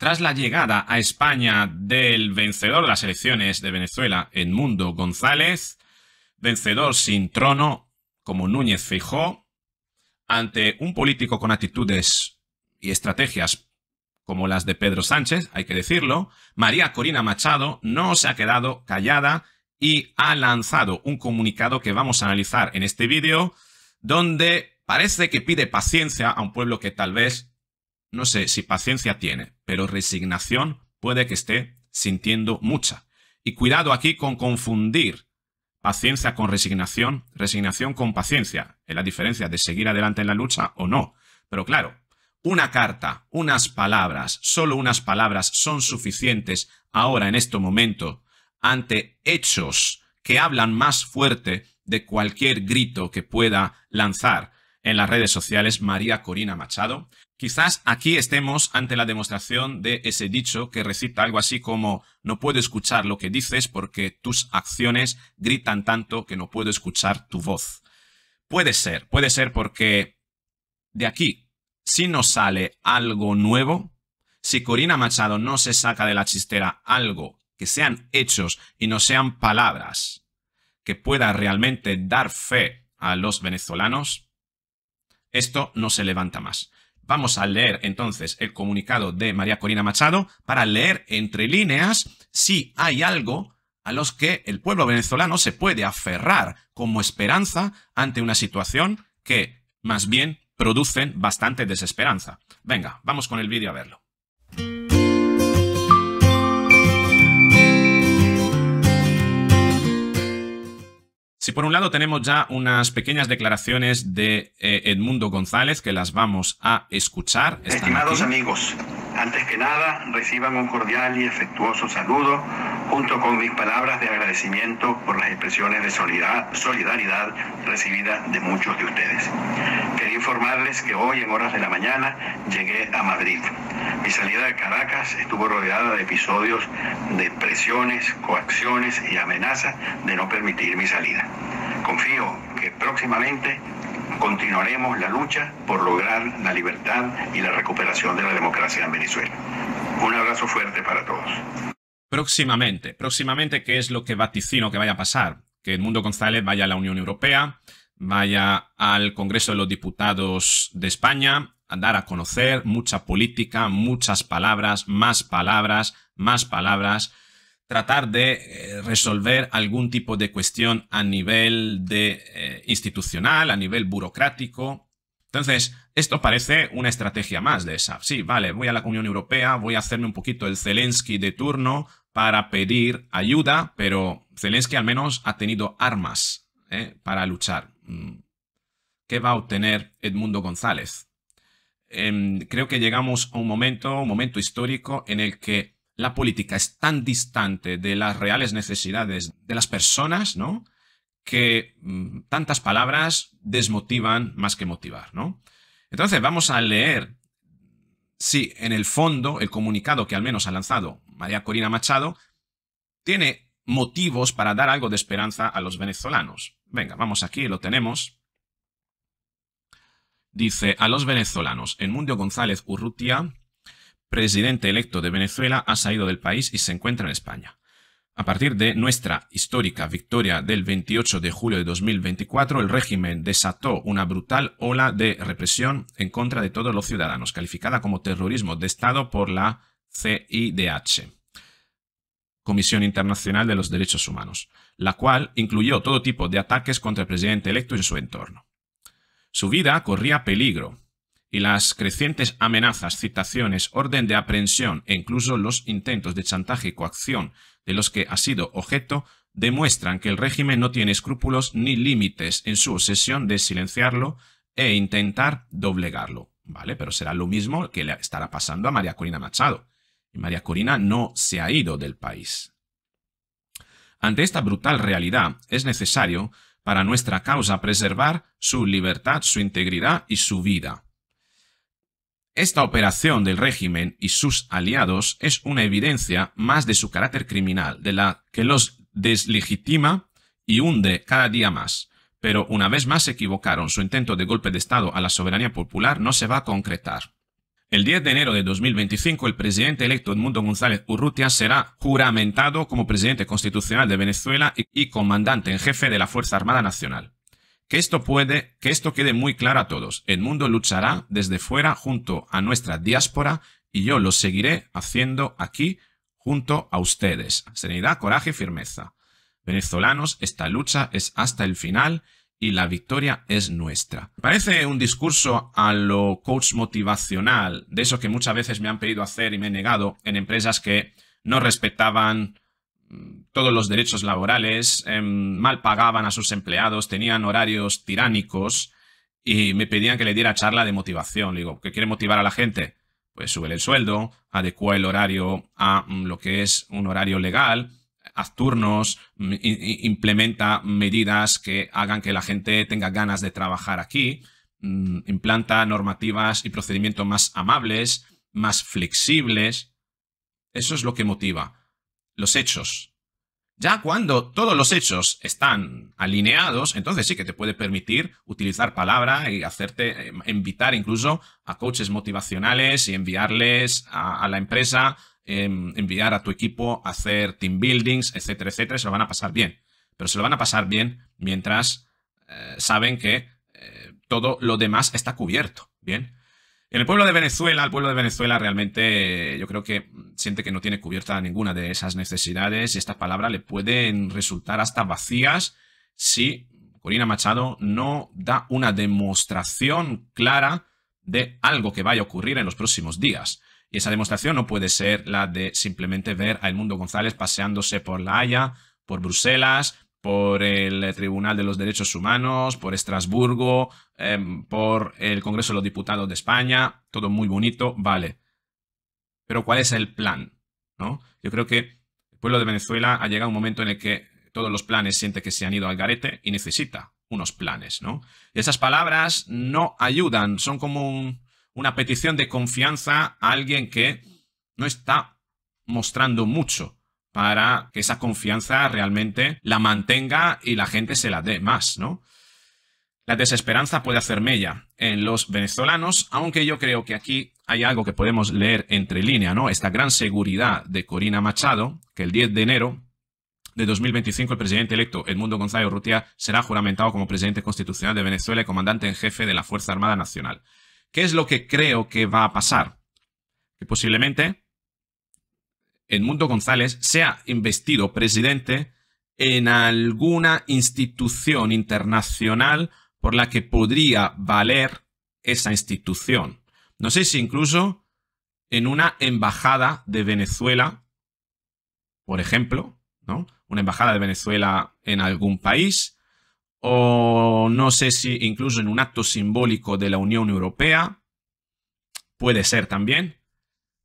Tras la llegada a España del vencedor de las elecciones de Venezuela, Edmundo González, vencedor sin trono, como Núñez Fijó, ante un político con actitudes y estrategias como las de Pedro Sánchez, hay que decirlo, María Corina Machado no se ha quedado callada y ha lanzado un comunicado que vamos a analizar en este vídeo, donde parece que pide paciencia a un pueblo que tal vez no sé si paciencia tiene, pero resignación puede que esté sintiendo mucha. Y cuidado aquí con confundir paciencia con resignación, resignación con paciencia, en la diferencia de seguir adelante en la lucha o no. Pero claro, una carta, unas palabras, solo unas palabras son suficientes ahora en este momento ante hechos que hablan más fuerte de cualquier grito que pueda lanzar en las redes sociales María Corina Machado. Quizás aquí estemos ante la demostración de ese dicho que recita algo así como no puedo escuchar lo que dices porque tus acciones gritan tanto que no puedo escuchar tu voz. Puede ser, puede ser porque de aquí, si no sale algo nuevo, si Corina Machado no se saca de la chistera algo que sean hechos y no sean palabras que pueda realmente dar fe a los venezolanos, esto no se levanta más. Vamos a leer entonces el comunicado de María Corina Machado para leer entre líneas si hay algo a los que el pueblo venezolano se puede aferrar como esperanza ante una situación que más bien producen bastante desesperanza. Venga, vamos con el vídeo a verlo. por un lado tenemos ya unas pequeñas declaraciones de eh, Edmundo González que las vamos a escuchar. Estimados amigos, antes que nada reciban un cordial y afectuoso saludo junto con mis palabras de agradecimiento por las expresiones de solidaridad recibidas de muchos de ustedes. Quería informarles que hoy en horas de la mañana llegué a Madrid. Mi salida de Caracas estuvo rodeada de episodios de presiones, coacciones y amenazas de no permitir mi salida. Confío que próximamente continuaremos la lucha por lograr la libertad y la recuperación de la democracia en Venezuela. Un abrazo fuerte para todos. Próximamente, próximamente, ¿qué es lo que vaticino que vaya a pasar? Que Edmundo González vaya a la Unión Europea, vaya al Congreso de los Diputados de España a dar a conocer mucha política, muchas palabras, más palabras, más palabras tratar de eh, resolver algún tipo de cuestión a nivel de, eh, institucional, a nivel burocrático. Entonces, esto parece una estrategia más de esa. Sí, vale, voy a la Unión Europea, voy a hacerme un poquito el Zelensky de turno para pedir ayuda, pero Zelensky al menos ha tenido armas eh, para luchar. Mm. ¿Qué va a obtener Edmundo González? Em, creo que llegamos a un momento, un momento histórico en el que la política es tan distante de las reales necesidades de las personas, ¿no? Que mm, tantas palabras desmotivan más que motivar, ¿no? Entonces vamos a leer si en el fondo el comunicado que al menos ha lanzado María Corina Machado tiene motivos para dar algo de esperanza a los venezolanos. Venga, vamos aquí, lo tenemos. Dice a los venezolanos, mundo González Urrutia presidente electo de Venezuela ha salido del país y se encuentra en España. A partir de nuestra histórica victoria del 28 de julio de 2024, el régimen desató una brutal ola de represión en contra de todos los ciudadanos, calificada como terrorismo de Estado por la CIDH, Comisión Internacional de los Derechos Humanos, la cual incluyó todo tipo de ataques contra el presidente electo y su entorno. Su vida corría peligro, y las crecientes amenazas, citaciones, orden de aprehensión e incluso los intentos de chantaje y coacción de los que ha sido objeto demuestran que el régimen no tiene escrúpulos ni límites en su obsesión de silenciarlo e intentar doblegarlo. ¿Vale? Pero será lo mismo que le estará pasando a María Corina Machado. Y María Corina no se ha ido del país. Ante esta brutal realidad es necesario para nuestra causa preservar su libertad, su integridad y su vida. Esta operación del régimen y sus aliados es una evidencia más de su carácter criminal, de la que los deslegitima y hunde cada día más. Pero una vez más se equivocaron, su intento de golpe de Estado a la soberanía popular no se va a concretar. El 10 de enero de 2025, el presidente electo Edmundo González Urrutia será juramentado como presidente constitucional de Venezuela y comandante en jefe de la Fuerza Armada Nacional. Que esto puede, que esto quede muy claro a todos. El mundo luchará desde fuera junto a nuestra diáspora y yo lo seguiré haciendo aquí junto a ustedes. Serenidad, coraje y firmeza. Venezolanos, esta lucha es hasta el final y la victoria es nuestra. Parece un discurso a lo coach motivacional, de eso que muchas veces me han pedido hacer y me he negado en empresas que no respetaban todos los derechos laborales, em, mal pagaban a sus empleados, tenían horarios tiránicos y me pedían que le diera charla de motivación. digo, ¿qué quiere motivar a la gente? Pues sube el sueldo, adecua el horario a mm, lo que es un horario legal, haz turnos, mm, implementa medidas que hagan que la gente tenga ganas de trabajar aquí, mm, implanta normativas y procedimientos más amables, más flexibles. Eso es lo que motiva los hechos. Ya cuando todos los hechos están alineados, entonces sí que te puede permitir utilizar palabra y hacerte, em, invitar incluso a coaches motivacionales y enviarles a, la empresa, em, enviar a tu equipo a hacer team buildings, etcétera, etcétera, se lo van a pasar bien. Pero se lo van a pasar bien mientras eh, saben que eh, todo lo demás está cubierto, ¿bien? En el pueblo de Venezuela, el pueblo de Venezuela realmente yo creo que siente que no tiene cubierta ninguna de esas necesidades y estas palabras le pueden resultar hasta vacías si Corina Machado no da una demostración clara de algo que vaya a ocurrir en los próximos días. Y esa demostración no puede ser la de simplemente ver a Mundo González paseándose por La Haya, por Bruselas, por el eh, Tribunal de los Derechos Humanos, por Estrasburgo, em, por el Congreso de los Diputados de España, todo muy bonito, vale. Pero ¿cuál es el plan? ¿No? Yo creo que el pueblo de Venezuela ha llegado a un momento en el que todos los planes siente que se han ido al garete y necesita unos planes, ¿no? Y esas palabras no ayudan, son como una petición de confianza a alguien que no está mostrando mucho para que esa confianza realmente la mantenga y la gente se la dé más, ¿no? La desesperanza puede hacer mella en los venezolanos, aunque yo creo que aquí hay algo que podemos leer entre línea, ¿no? Esta gran seguridad de Corina Machado, que el 10 de enero de 2025 el presidente electo Edmundo González Urrutia será juramentado como presidente constitucional de Venezuela y comandante en jefe de la Fuerza Armada Nacional. ¿Qué es lo que creo que va a pasar? Que posiblemente Mundo González sea investido presidente en alguna institución internacional por la que podría valer esa institución. No sé si incluso en una embajada de Venezuela, por ejemplo, ¿no? Una embajada de Venezuela en algún país, o no sé si incluso en un acto simbólico de la Unión Europea, puede ser también,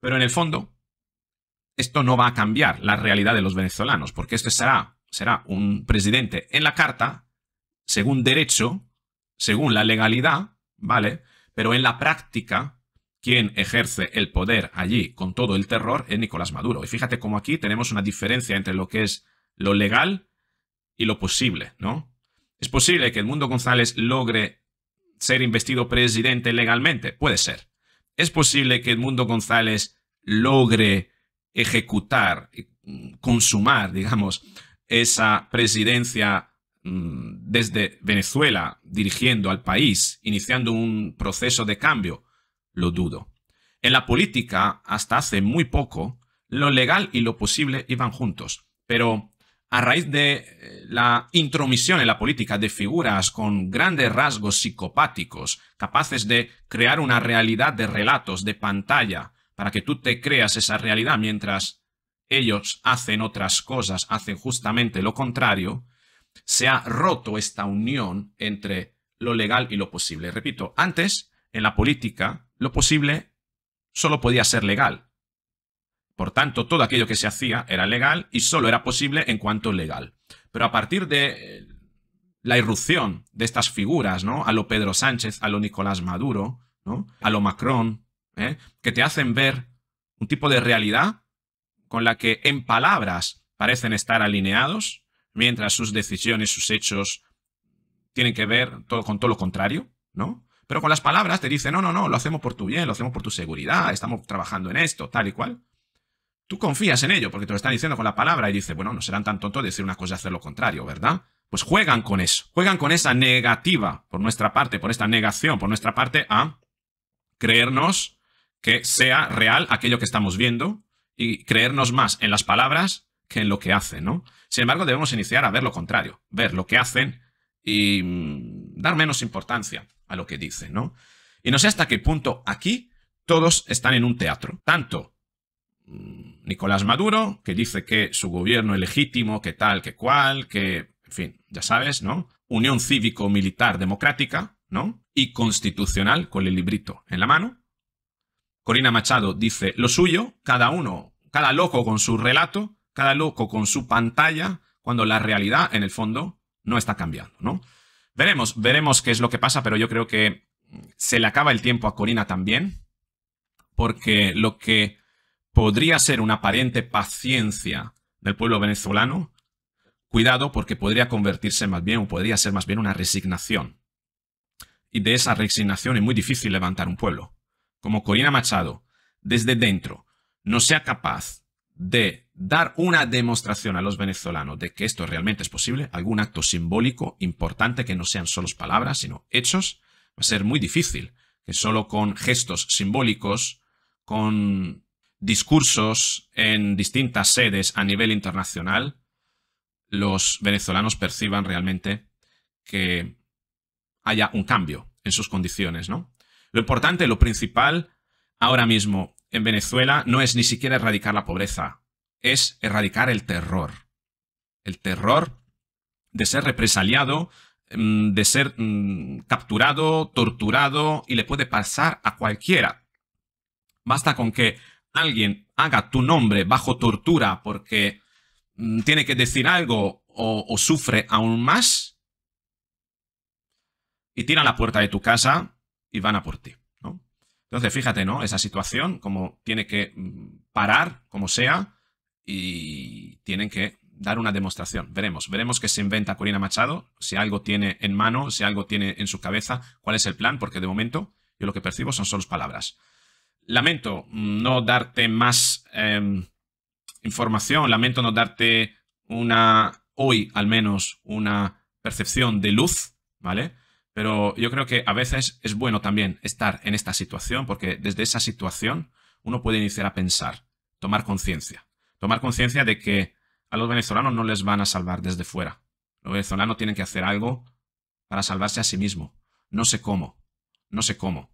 pero en el fondo esto no va a cambiar la realidad de los venezolanos, porque este será, será un presidente en la carta, según derecho, según la legalidad, ¿vale? Pero en la práctica, quien ejerce el poder allí con todo el terror es Nicolás Maduro. Y fíjate cómo aquí tenemos una diferencia entre lo que es lo legal y lo posible, ¿no? Es posible que Edmundo González logre ser investido presidente legalmente, puede ser. Es posible que Edmundo González logre ejecutar, eh, consumar, digamos, esa presidencia mm, desde Venezuela dirigiendo al país, iniciando un proceso de cambio? Lo dudo. En la política, hasta hace muy poco, lo legal y lo posible iban juntos, pero a raíz de eh, la intromisión en la política de figuras con grandes rasgos psicopáticos, capaces de crear una realidad de relatos, de pantalla, para que tú te creas esa realidad mientras ellos hacen otras cosas, hacen justamente lo contrario, se ha roto esta unión entre lo legal y lo posible. Repito, antes, en la política, lo posible solo podía ser legal. Por tanto, todo aquello que se hacía era legal y solo era posible en cuanto legal. Pero a partir de eh, la irrupción de estas figuras, ¿no? A lo Pedro Sánchez, a lo Nicolás Maduro, ¿no? A lo Macron, ¿eh? que te hacen ver un tipo de realidad con la que en palabras parecen estar alineados, mientras sus decisiones, sus hechos tienen que ver todo, con todo lo contrario, ¿no? Pero con las palabras te dicen, no, no, no, lo hacemos por tu bien, lo hacemos por tu seguridad, estamos trabajando en esto, tal y cual. Tú confías en ello porque te lo están diciendo con la palabra y dices, bueno, no serán tan tontos decir una cosa y hacer lo contrario, ¿verdad? Pues juegan con eso, juegan con esa negativa por nuestra parte, por esta negación, por nuestra parte, a creernos que sea real aquello que estamos viendo y creernos más en las palabras que en lo que hacen, ¿no? Sin embargo, debemos iniciar a ver lo contrario, ver lo que hacen y mm, dar menos importancia a lo que dicen, ¿no? Y no sé hasta qué punto aquí todos están en un teatro. Tanto mm, Nicolás Maduro, que dice que su gobierno es legítimo, que tal, que cual, que, en fin, ya sabes, ¿no? Unión cívico-militar democrática, ¿no? Y constitucional, con el librito en la mano. Corina Machado dice, lo suyo, cada uno, cada loco con su relato, cada loco con su pantalla, cuando la realidad, en el fondo, no está cambiando, ¿no? Veremos, veremos qué es lo que pasa, pero yo creo que se le acaba el tiempo a Corina también, porque lo que podría ser una aparente paciencia del pueblo venezolano, cuidado porque podría convertirse más bien o podría ser más bien una resignación. Y de esa resignación es muy difícil levantar un pueblo como Corina Machado, desde dentro, no sea capaz de dar una demostración a los venezolanos de que esto realmente es posible, algún acto simbólico importante que no sean solo palabras, sino hechos, va a ser muy difícil, que solo con gestos simbólicos, con discursos en distintas sedes a nivel internacional, los venezolanos perciban realmente que haya un cambio en sus condiciones, ¿no? Lo importante, lo principal ahora mismo en Venezuela no es ni siquiera erradicar la pobreza, es erradicar el terror. El terror de ser represaliado, mm, de ser mm, capturado, torturado y le puede pasar a cualquiera. Basta con que alguien haga tu nombre bajo tortura porque mm, tiene que decir algo o, sufre aún más y tira la puerta de tu casa y van a por ti. ¿no? Entonces, fíjate, ¿no? Esa situación, como tiene que mm, parar, como sea, y tienen que dar una demostración. Veremos, veremos qué se inventa Corina Machado, si algo tiene en mano, si algo tiene en su cabeza, cuál es el plan, porque de momento yo lo que percibo son solo palabras. Lamento mm, no darte más em, información, lamento no darte una, hoy al menos, una percepción de luz, ¿vale? Pero yo creo que a veces es bueno también estar en esta situación, porque desde esa situación uno puede iniciar a pensar, tomar conciencia. Tomar conciencia de que a los venezolanos no les van a salvar desde fuera. Los venezolanos tienen que hacer algo para salvarse a sí mismo. No sé cómo. No sé cómo.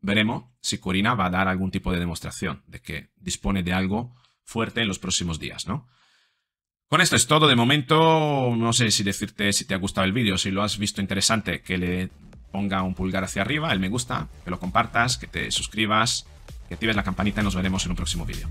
Veremos si Corina va a dar algún tipo de demostración de que dispone de algo fuerte en los próximos días, ¿no? Con esto es todo de momento. No sé si decirte si te ha gustado el vídeo, si lo has visto interesante, que le ponga un pulgar hacia arriba, el me gusta, que lo compartas, que te suscribas, que actives la campanita y nos veremos en un próximo vídeo.